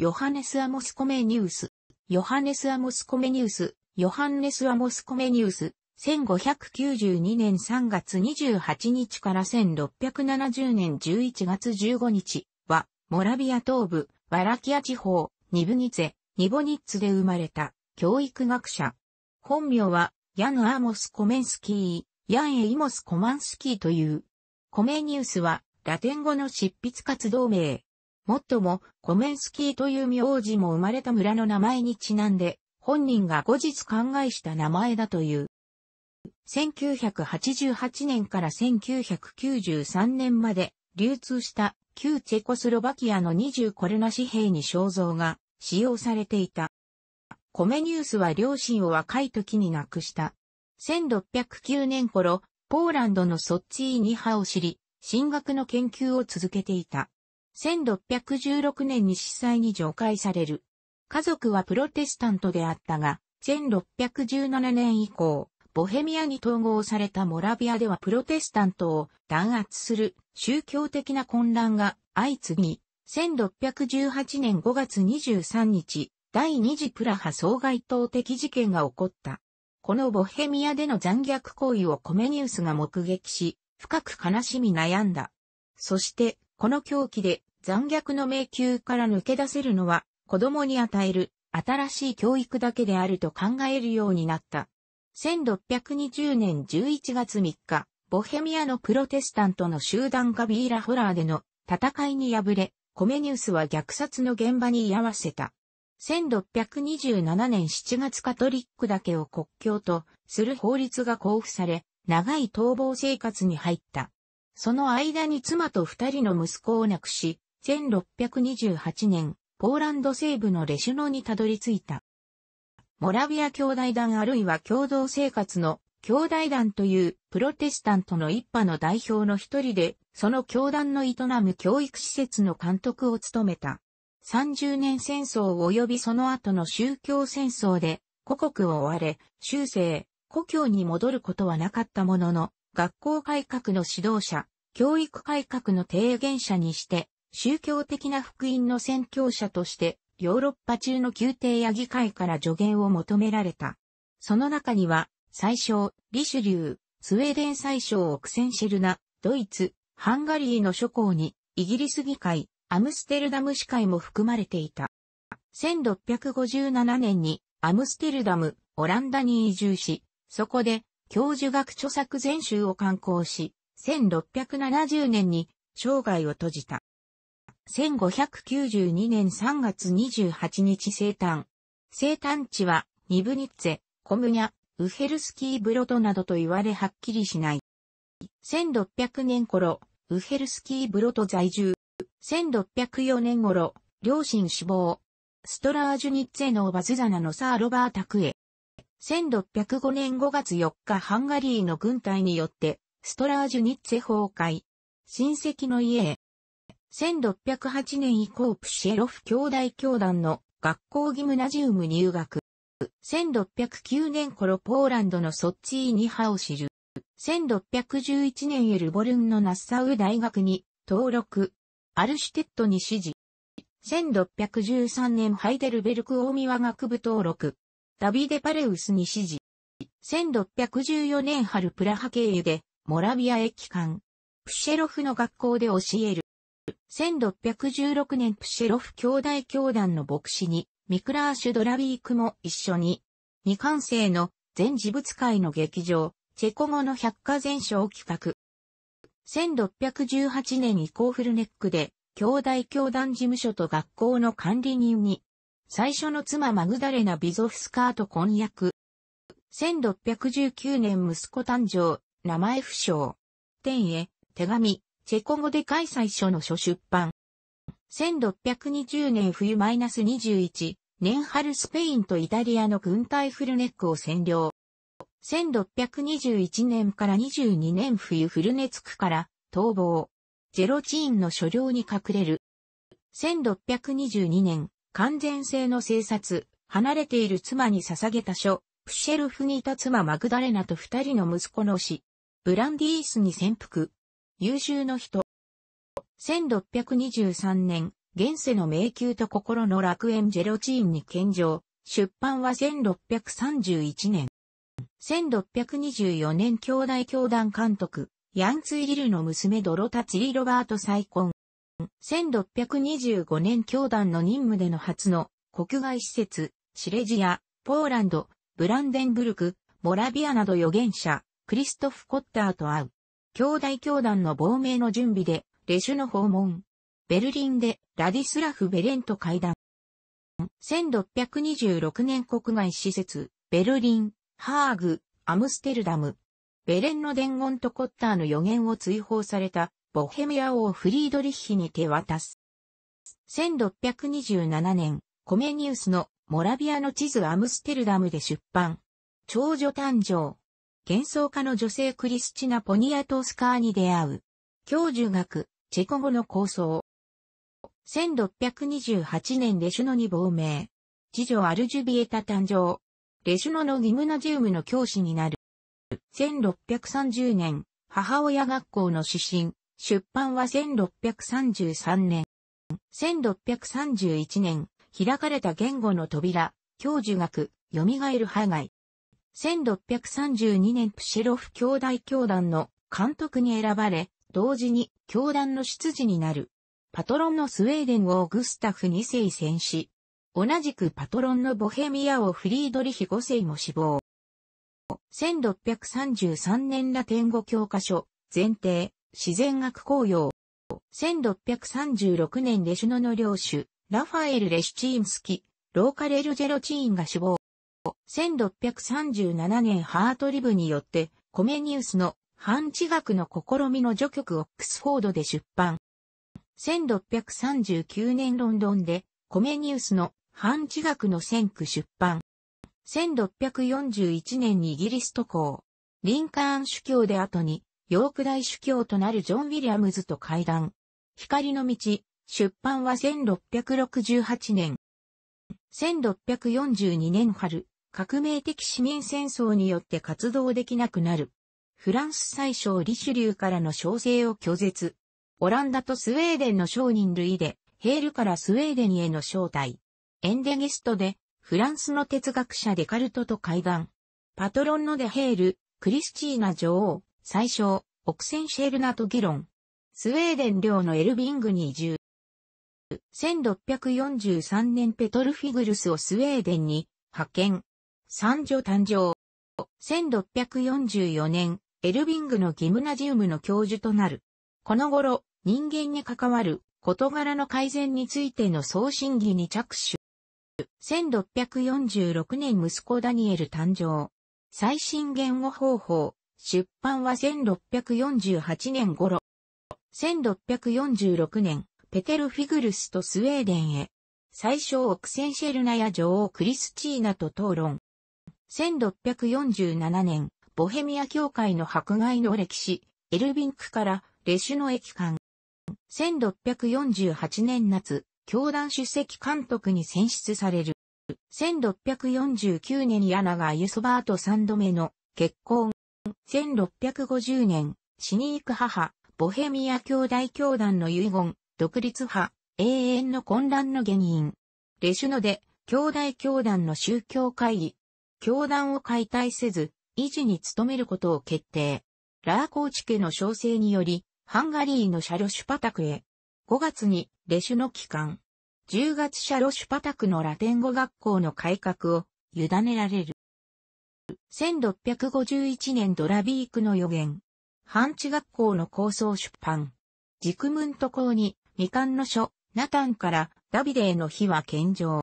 ヨハネス・アモスコメニウス、ヨハネス・アモスコメニウス、ヨハネス・アモスコメニウス、1592年3月28日から1670年11月15日は、モラビア東部、ワラキア地方、ニブニツェ、ニボニッツで生まれた、教育学者。本名は、ヤン・アーモス・コメンスキー、ヤン・エイモス・コマンスキーという。コメニウスは、ラテン語の執筆活動名、もっとも、コメンスキーという名字も生まれた村の名前にちなんで、本人が後日考えした名前だという。1988年から1993年まで流通した旧チェコスロバキアの20コルナ紙幣に肖像が使用されていた。コメニュースは両親を若い時に亡くした。1609年頃、ポーランドのソッチーニ派を知り、進学の研究を続けていた。1616年に司祭に除外される。家族はプロテスタントであったが、1617年以降、ボヘミアに統合されたモラビアではプロテスタントを弾圧する宗教的な混乱が相次ぎ、1618年5月23日、第二次プラハ総外党的事件が起こった。このボヘミアでの残虐行為をコメニウスが目撃し、深く悲しみ悩んだ。そして、この狂気で残虐の迷宮から抜け出せるのは、子供に与える新しい教育だけであると考えるようになった。1620年11月3日、ボヘミアのプロテスタントの集団カビーラホラーでの戦いに敗れ、コメニウスは虐殺の現場に居合わせた。1627年7月カトリックだけを国境とする法律が交付され、長い逃亡生活に入った。その間に妻と二人の息子を亡くし、1628年、ポーランド西部のレシュノにたどり着いた。モラビア兄弟団あるいは共同生活の兄弟団というプロテスタントの一派の代表の一人で、その教団の営む教育施設の監督を務めた。30年戦争及びその後の宗教戦争で、故国を追われ、修正、故郷に戻ることはなかったものの、学校改革の指導者、教育改革の提言者にして、宗教的な福音の宣教者として、ヨーロッパ中の宮廷や議会から助言を求められた。その中には、最小、リシュリュー、スウェーデン最小オクセンシェルナ、ドイツ、ハンガリーの諸侯に、イギリス議会、アムステルダム司会も含まれていた。1657年にアムステルダム、オランダに移住し、そこで教授学著作全集を刊行し、1670年に生涯を閉じた。1592年3月28日生誕。生誕地は、ニブニッツェ、コムニャ、ウヘルスキーブロトなどと言われはっきりしない。1600年頃、ウヘルスキーブロト在住。1604年頃、両親死亡。ストラージュニッツェのバズザナのサーロバータクエ。1605年5月4日ハンガリーの軍隊によって、ストラージュニッツェ崩壊。親戚の家へ。1608年以降プシェロフ兄弟教団の学校ギムナジウム入学。1609年頃ポーランドのソッチーニ派を知る。1611年エルボルンのナッサウ大学に登録。アルシュテットに指示。1613年ハイデルベルク大宮学部登録。ダビデ・パレウスに指示。1614年春プラハ経由でモラビア駅間。プシェロフの学校で教える。1616年プシェロフ兄弟教団の牧師に、ミクラーシュ・ドラビークも一緒に、未完成の全事物界の劇場、チェコ語の百科全書を企画。1618年コーフルネックで、兄弟教団事務所と学校の管理人に、最初の妻マグダレナ・ビゾフスカーと婚約。1619年息子誕生、名前不詳。天へ、手紙、チェコ語で開催書の書出版。1620年冬 -21 年春スペインとイタリアの軍隊フルネックを占領。1621年から22年冬フルネツクから逃亡。ゼロチーンの所領に隠れる。1622年、完全性の生殺、離れている妻に捧げた書、プシェルフにいた妻マグダレナと二人の息子の死。ブランディースに潜伏。優秀の人。1623年、現世の迷宮と心の楽園ジェロチーンに献上。出版は1631年。1624年兄弟教団監督、ヤンツイリルの娘ドロタツリ・ロバート再婚。1625年教団の任務での初の国外施設、シレジア、ポーランド、ブランデンブルク、モラビアなど預言者、クリストフ・コッターと会う。兄弟教団の亡命の準備で、レシュの訪問。ベルリンで、ラディスラフ・ベレンと会談。1626年国外施設、ベルリン、ハーグ、アムステルダム。ベレンの伝言とコッターの予言を追放された、ボヘミア王フリードリッヒに手渡す。1627年、コメニウスのモラビアの地図アムステルダムで出版。長女誕生、幻想家の女性クリスチナ・ポニアトースカーに出会う。教授学、チェコ語の構想。1628年レシュノに亡命。次女アルジュビエタ誕生。レシュノのギムナジウムの教師になる。1630年、母親学校の指針。出版は1633年。1631年、開かれた言語の扉、教授学、蘇る破壊。1632年プシェロフ兄弟教団の監督に選ばれ、同時に教団の執事になる。パトロンのスウェーデン王グスタフ2世戦死。同じくパトロンのボヘミア王フリードリヒ5世も死亡。1633年ラテン語教科書、前提、自然学公用。1636年レシュノの領主、ラファエル・レシュチームスキ、ローカレル・ジェロチーンが死亡。1637年ハートリブによって、コメニウスの反地学の試みの序曲オックスフォードで出版。1639年ロンドンで、コメニウスの反地学の先駆出版。1641年にイギリス渡航。リンカーン主教で後に、ヨーク大主教となるジョン・ウィリアムズと会談。光の道、出版は1668年。1642年春、革命的市民戦争によって活動できなくなる。フランス最小リシュリューからの招請を拒絶。オランダとスウェーデンの商人類で、ヘールからスウェーデンへの招待。エンデゲストで、フランスの哲学者デカルトと会談。パトロンのデヘール、クリスチーナ女王、最小、オクセンシェルナと議論。スウェーデン領のエルビングに移住。1643年ペトルフィグルスをスウェーデンに派遣。三女誕生。1644年、エルビングのギムナジウムの教授となる。この頃、人間に関わる事柄の改善についての総審議に着手。1646年息子ダニエル誕生。最新言語方法。出版は1648年頃。1646年、ペテル・フィグルスとスウェーデンへ。最初オクセンシェルナや女王クリスチーナと討論。1647年、ボヘミア教会の迫害の歴史、エルビンクからレシュの駅間。1648年夏、教団主席監督に選出される。1649年柳がユソバート3度目の結婚。1650年、死に行く母、ボヘミア兄弟教団の遺言、独立派、永遠の混乱の原因。レシュノで、兄弟教団の宗教会議、教団を解体せず、維持に努めることを決定。ラーコーチ家の召請により、ハンガリーのシャロシュパタクへ。5月に、レシュの帰還。10月シャロシュパタクのラテン語学校の改革を、委ねられる。1651年ドラビークの予言。ハンチ学校の構想出版。軸文渡校に、未完の書、ナタンからダビデへの日は献上。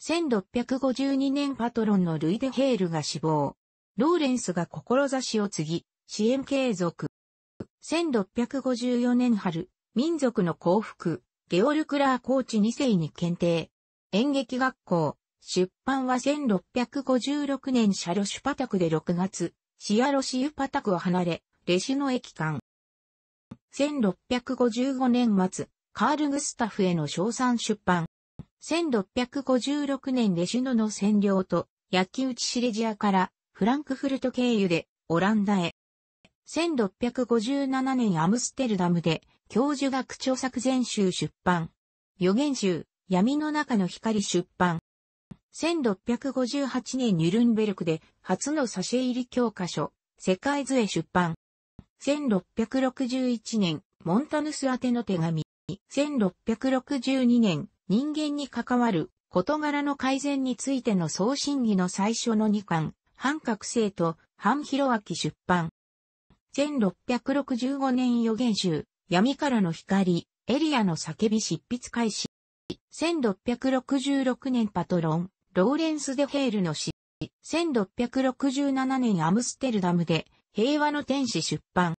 1652年パトロンのルイ・デ・ヘールが死亡。ローレンスが志を継ぎ、支援継続。1654年春、民族の幸福、ゲオル・クラーコーチ2世に検定。演劇学校、出版は1656年シャロシュパタクで6月、シアロシユパタクを離れ、レシュの駅間。1655年末、カール・グスタフへの賞賛出版。1656年レシュノの占領と、焼き打ちシレジアからフランクフルト経由でオランダへ。1657年アムステルダムで教授学調作全集出版。予言集、闇の中の光出版。1658年ニュルンベルクで初の差し入り教科書、世界図へ出版。1661年、モンタヌス宛ての手紙。1662年、人間に関わる事柄の改善についての総審議の最初の2巻、半覚醒と半広明出版。1665年予言集、闇からの光、エリアの叫び執筆開始。1666年パトロン、ローレンス・デ・ヘールの詩。1667年アムステルダムで、平和の天使出版。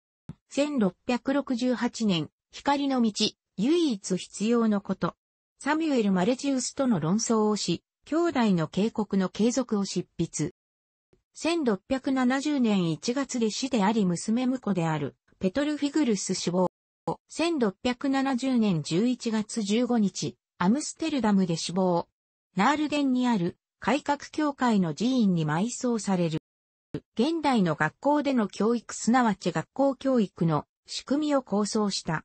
1668年、光の道、唯一必要のこと。サミュエル・マルジウスとの論争をし、兄弟の警告の継続を執筆。1670年1月で死であり娘婿である、ペトル・フィグルス死亡。1670年11月15日、アムステルダムで死亡。ナールデンにある改革協会の寺院に埋葬される。現代の学校での教育すなわち学校教育の仕組みを構想した。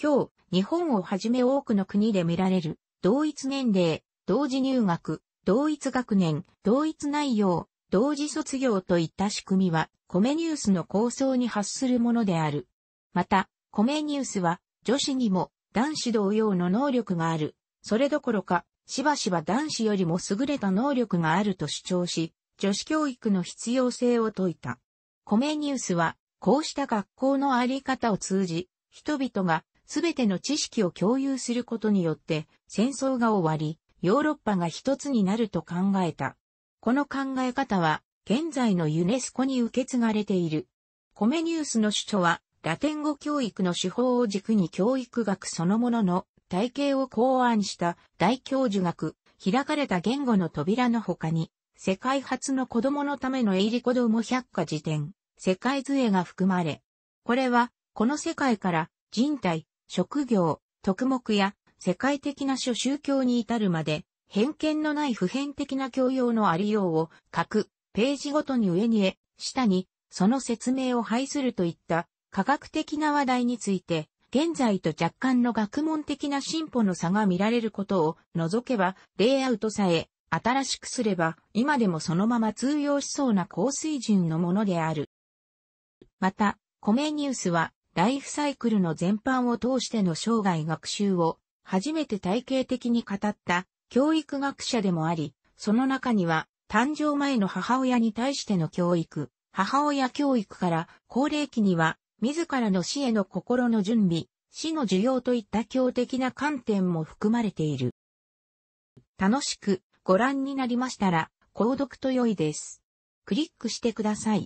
今日、日本をはじめ多くの国で見られる、同一年齢、同時入学、同一学年、同一内容、同時卒業といった仕組みは、コメニュースの構想に発するものである。また、コメニュースは、女子にも男子同様の能力がある。それどころか、しばしば男子よりも優れた能力があると主張し、女子教育の必要性を説いた。コメニュースは、こうした学校のあり方を通じ、人々がすべての知識を共有することによって戦争が終わり、ヨーロッパが一つになると考えた。この考え方は現在のユネスコに受け継がれている。コメニウスの主張はラテン語教育の手法を軸に教育学そのものの体系を考案した大教授学、開かれた言語の扉の他に、世界初の子供のためのイリ子供百科事典、世界図絵が含まれ、これは、この世界から人体、職業、特目や世界的な諸宗教に至るまで、偏見のない普遍的な教養のありようを各ページごとに上にへ、下に、その説明を配するといった科学的な話題について、現在と若干の学問的な進歩の差が見られることを除けば、レイアウトさえ新しくすれば、今でもそのまま通用しそうな高水準のものである。また、コメニースは、ライフサイクルの全般を通しての生涯学習を初めて体系的に語った教育学者でもあり、その中には誕生前の母親に対しての教育、母親教育から高齢期には自らの死への心の準備、死の需要といった教的な観点も含まれている。楽しくご覧になりましたら、購読と良いです。クリックしてください。